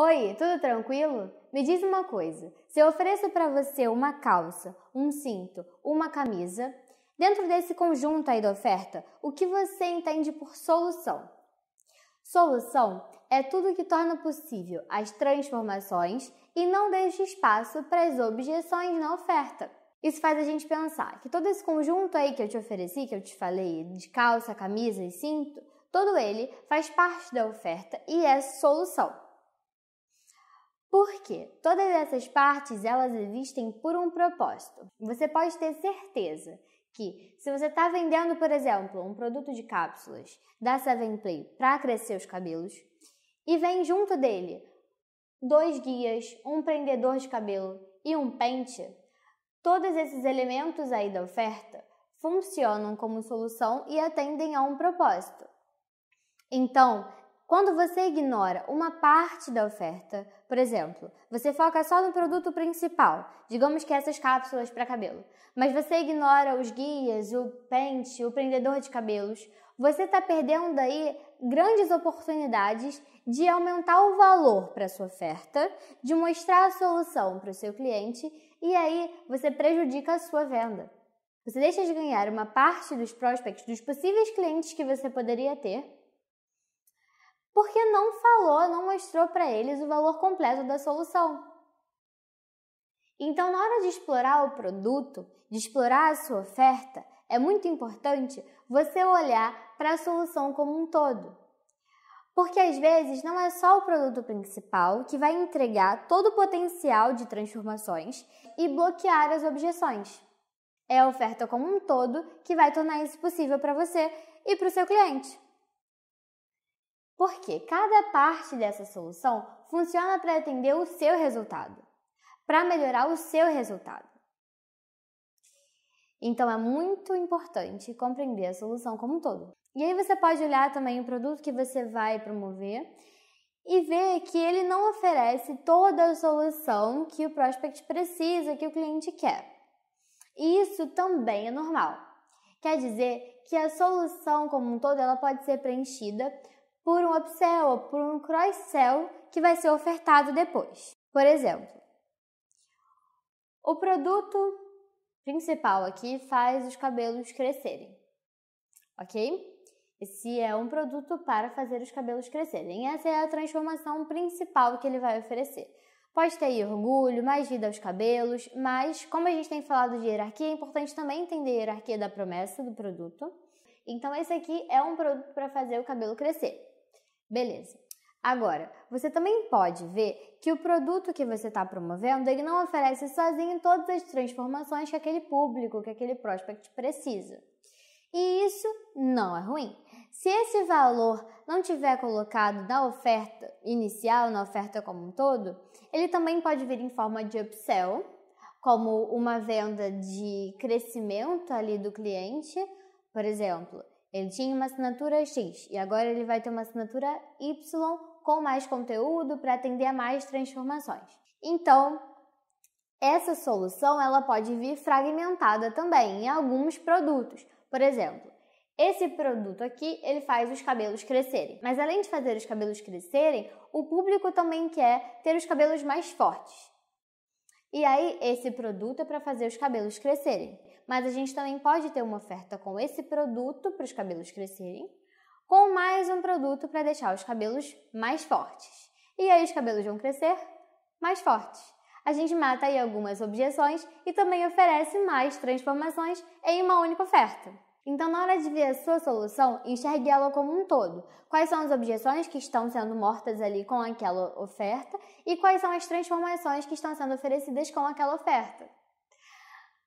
Oi, tudo tranquilo? Me diz uma coisa: se eu ofereço para você uma calça, um cinto, uma camisa, dentro desse conjunto aí da oferta, o que você entende por solução? Solução é tudo que torna possível as transformações e não deixa espaço para as objeções na oferta. Isso faz a gente pensar que todo esse conjunto aí que eu te ofereci, que eu te falei, de calça, camisa e cinto, todo ele faz parte da oferta e é solução. Porque todas essas partes elas existem por um propósito. Você pode ter certeza que se você está vendendo, por exemplo, um produto de cápsulas da Seven Play para crescer os cabelos e vem junto dele dois guias, um prendedor de cabelo e um pente, todos esses elementos aí da oferta funcionam como solução e atendem a um propósito. Então, quando você ignora uma parte da oferta, por exemplo, você foca só no produto principal, digamos que essas cápsulas para cabelo, mas você ignora os guias, o pente, o prendedor de cabelos, você está perdendo aí grandes oportunidades de aumentar o valor para sua oferta, de mostrar a solução para o seu cliente e aí você prejudica a sua venda. Você deixa de ganhar uma parte dos prospects, dos possíveis clientes que você poderia ter porque não falou, não mostrou para eles o valor completo da solução. Então, na hora de explorar o produto, de explorar a sua oferta, é muito importante você olhar para a solução como um todo. Porque às vezes não é só o produto principal que vai entregar todo o potencial de transformações e bloquear as objeções. É a oferta como um todo que vai tornar isso possível para você e para o seu cliente porque cada parte dessa solução funciona para atender o seu resultado, para melhorar o seu resultado. Então é muito importante compreender a solução como um todo. E aí você pode olhar também o produto que você vai promover e ver que ele não oferece toda a solução que o prospect precisa, que o cliente quer. E isso também é normal. Quer dizer que a solução como um todo ela pode ser preenchida por um upsell ou por um cross-sell que vai ser ofertado depois. Por exemplo, o produto principal aqui faz os cabelos crescerem, ok? Esse é um produto para fazer os cabelos crescerem. Essa é a transformação principal que ele vai oferecer. Pode ter orgulho, mais vida aos cabelos, mas como a gente tem falado de hierarquia, é importante também entender a hierarquia da promessa do produto. Então esse aqui é um produto para fazer o cabelo crescer. Beleza. Agora, você também pode ver que o produto que você está promovendo, ele não oferece sozinho todas as transformações que aquele público, que aquele prospect precisa. E isso não é ruim. Se esse valor não tiver colocado na oferta inicial, na oferta como um todo, ele também pode vir em forma de upsell, como uma venda de crescimento ali do cliente, por exemplo. Ele tinha uma assinatura X e agora ele vai ter uma assinatura Y com mais conteúdo para atender a mais transformações. Então, essa solução ela pode vir fragmentada também em alguns produtos. Por exemplo, esse produto aqui, ele faz os cabelos crescerem. Mas além de fazer os cabelos crescerem, o público também quer ter os cabelos mais fortes. E aí, esse produto é para fazer os cabelos crescerem. Mas a gente também pode ter uma oferta com esse produto para os cabelos crescerem, com mais um produto para deixar os cabelos mais fortes. E aí, os cabelos vão crescer mais fortes. A gente mata aí algumas objeções e também oferece mais transformações em uma única oferta. Então, na hora de ver a sua solução, enxergue ela como um todo. Quais são as objeções que estão sendo mortas ali com aquela oferta e quais são as transformações que estão sendo oferecidas com aquela oferta.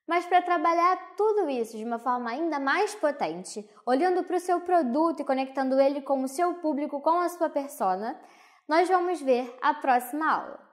Mas para trabalhar tudo isso de uma forma ainda mais potente, olhando para o seu produto e conectando ele com o seu público, com a sua persona, nós vamos ver a próxima aula.